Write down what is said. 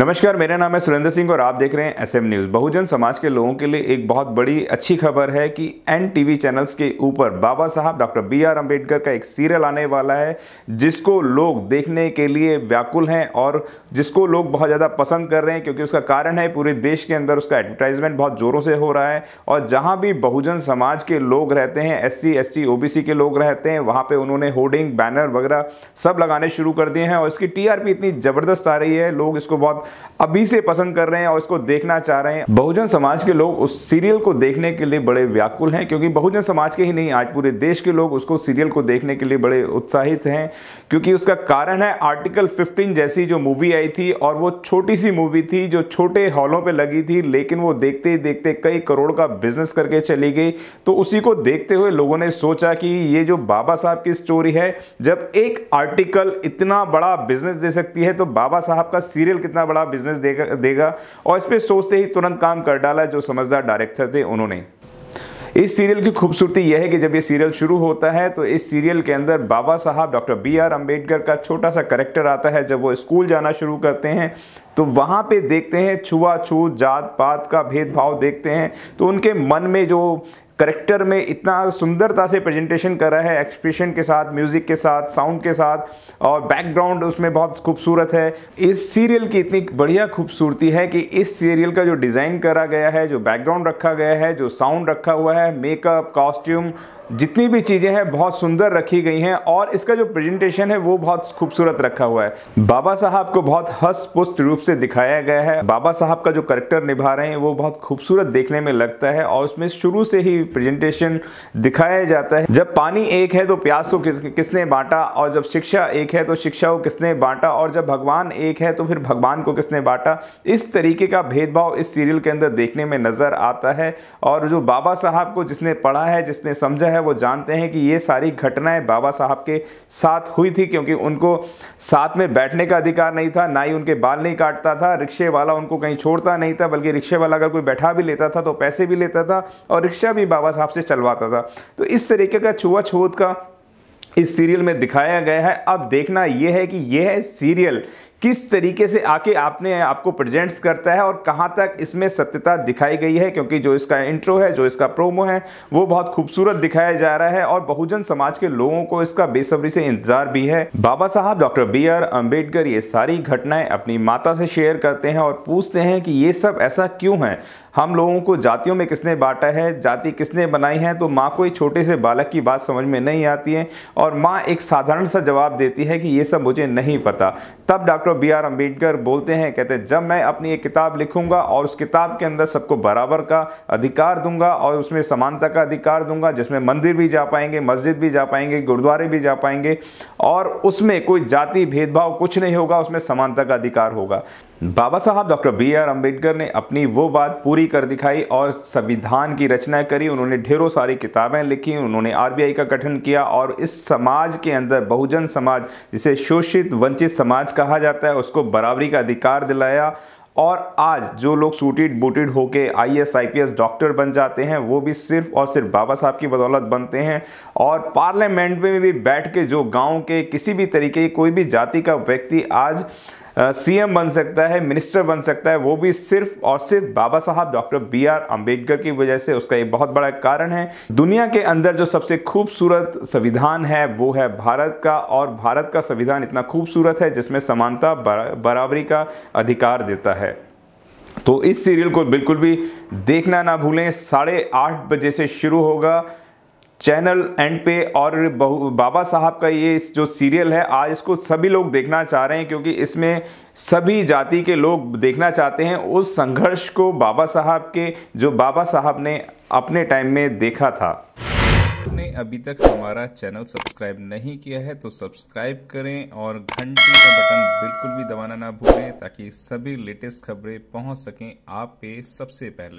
नमस्कार मेरा नाम है सुरेंद्र सिंह और आप देख रहे हैं एसएम न्यूज़ बहुजन समाज के लोगों के लिए एक बहुत बड़ी अच्छी खबर है कि एन टीवी चैनल्स के ऊपर बाबा साहब डॉक्टर बी आर अम्बेडकर का एक सीरियल आने वाला है जिसको लोग देखने के लिए व्याकुल हैं और जिसको लोग बहुत ज़्यादा पसंद कर रहे हैं क्योंकि उसका कारण है पूरे देश के अंदर उसका एडवर्टाइजमेंट बहुत ज़ोरों से हो रहा है और जहाँ भी बहुजन समाज के लोग रहते हैं एस सी एस के लोग रहते हैं वहाँ पर उन्होंने होर्डिंग बैनर वगैरह सब लगाने शुरू कर दिए हैं और इसकी टी इतनी ज़बरदस्त आ रही है लोग इसको बहुत अभी से पसंद कर रहे हैं और इसको देखना चाह रहे हैं बहुजन समाज के लोग उस सीरियल को देखने के लिए बड़े व्याकुल हैं क्योंकि बहुजन समाज के ही नहीं आज पूरे देश के लोग उसको सीरियल को देखने के लिए बड़े उत्साहित हैं क्योंकि उसका कारण है आर्टिकल 15 जैसी जो मूवी आई थी और वो छोटी सी मूवी थी जो छोटे हॉलों पर लगी थी लेकिन वो देखते ही देखते कई करोड़ का बिजनेस करके चली गई तो उसी को देखते हुए लोगों ने सोचा कि ये जो बाबा साहब की स्टोरी है जब एक आर्टिकल इतना बड़ा बिजनेस दे सकती है तो बाबा साहब का सीरियल कितना बड़ा बिजनेस देगा और इस पर सोचते ही तुरंत काम कर डाला जो समझदार डायरेक्टर थे उन्होंने इस सीरियल की खूबसूरती यह है कि जब ये सीरियल शुरू होता है तो इस सीरियल के अंदर बाबा साहब डॉक्टर बी आर अम्बेडकर का छोटा सा करेक्टर आता है जब वो स्कूल जाना शुरू करते हैं तो वहाँ पे देखते हैं छुआछूत जात पात का भेदभाव देखते हैं तो उनके मन में जो करेक्टर में इतना सुंदरता से प्रेजेंटेशन करा है एक्सप्रेशन के साथ म्यूज़िक के साथ साउंड के साथ और बैकग्राउंड उसमें बहुत खूबसूरत है इस सीरियल की इतनी बढ़िया खूबसूरती है कि इस सीरियल का जो डिज़ाइन करा गया है जो बैकग्राउंड रखा गया है जो साउंड रखा हुआ है मेकअप कॉस्ट्यूम जितनी भी चीज़ें हैं बहुत सुंदर रखी गई हैं और इसका जो प्रेजेंटेशन है वो बहुत खूबसूरत रखा हुआ है बाबा साहब को बहुत हस्त पुष्ट रूप से दिखाया गया है बाबा साहब का जो करेक्टर निभा रहे हैं वो बहुत खूबसूरत देखने में लगता है और उसमें शुरू से ही प्रेजेंटेशन दिखाया जाता है जब पानी एक है तो प्यास को किस, किसने बांटा और जब शिक्षा एक है तो शिक्षा को किसने बांटा और जब भगवान एक है तो फिर भगवान को किसने बांटा इस तरीके का भेदभाव इस सीरियल के अंदर देखने में नज़र आता है और जो बाबा साहब को जिसने पढ़ा है जिसने समझा है है वो जानते हैं कि ये सारी घटनाएं बाबा साहब के साथ हुई थी क्योंकि उनको साथ में बैठने का अधिकार नहीं था ना ही उनके बाल नहीं काटता था रिक्शे वाला उनको कहीं छोड़ता नहीं था बल्कि रिक्शे वाला अगर कोई बैठा भी लेता था तो पैसे भी लेता था और रिक्शा भी बाबा साहब से चलवाता था तो इस तरीके का छुआछूत का इस सीरियल में दिखाया गया है अब देखना यह है कि यह सीरियल किस तरीके से आके आपने आपको प्रेजेंट्स करता है और कहाँ तक इसमें सत्यता दिखाई गई है क्योंकि जो इसका इंट्रो है जो इसका प्रोमो है वो बहुत खूबसूरत दिखाया जा रहा है और बहुजन समाज के लोगों को इसका बेसब्री से इंतजार भी है बाबा साहब डॉक्टर बी आर अम्बेडकर ये सारी घटनाएं अपनी माता से शेयर करते हैं और पूछते हैं कि ये सब ऐसा क्यों है हम लोगों को जातियों में किसने बांटा है जाति किसने बनाई है तो माँ को एक छोटे से बालक की बात समझ में नहीं आती है और माँ एक साधारण सा जवाब देती है कि ये सब मुझे नहीं पता तब doctor doctor B R Ambedkar बोलते हैं कहते हैं जब मैं अपनी एक किताब लिखूंगा और उस किताब के अंदर सबको बराबर का अधिकार दूंगा और उसमें समानता का अधिकार दूंगा जिसमें मंदिर भी जा पाएंगे मस्जिद भी जा पाएंगे गुरुद्वारे भी जा पाएंगे और उसमें कोई जाति भेदभाव कुछ नहीं होगा उसमें समानता का अधिकार होगा बाबा साहब डॉक्टर बी आर अम्बेडकर ने अपनी वो बात पूरी कर दिखाई और संविधान की रचना करी उन्होंने ढेरों सारी किताबें लिखी उन्होंने आरबीआई का गठन किया और इस समाज के अंदर बहुजन समाज जिसे शोषित वंचित समाज कहा जाता करता है उसको बराबरी का अधिकार दिलाया और आज जो लोग सूटेड बूटेड होके एस आईपीएस डॉक्टर बन जाते हैं वो भी सिर्फ और सिर्फ बाबा साहब की बदौलत बनते हैं और पार्लियामेंट में भी बैठ के जो गांव के किसी भी तरीके कोई भी जाति का व्यक्ति आज सीएम बन सकता है मिनिस्टर बन सकता है वो भी सिर्फ और सिर्फ बाबा साहब डॉक्टर बी आर अम्बेडकर की वजह से उसका एक बहुत बड़ा कारण है दुनिया के अंदर जो सबसे खूबसूरत संविधान है वो है भारत का और भारत का संविधान इतना खूबसूरत है जिसमें समानता बराबरी का अधिकार देता है तो इस सीरियल को बिल्कुल भी देखना ना भूलें साढ़े आठ बजे से शुरू होगा चैनल एंड पे और बाबा साहब का ये जो सीरियल है आज इसको सभी लोग देखना चाह रहे हैं क्योंकि इसमें सभी जाति के लोग देखना चाहते हैं उस संघर्ष को बाबा साहब के जो बाबा साहब ने अपने टाइम में देखा था आपने अभी तक हमारा चैनल सब्सक्राइब नहीं किया है तो सब्सक्राइब करें और घंटी का बटन बिल्कुल भी दबाना ना भूलें ताकि सभी लेटेस्ट खबरें पहुंच सकें आप पे सबसे पहले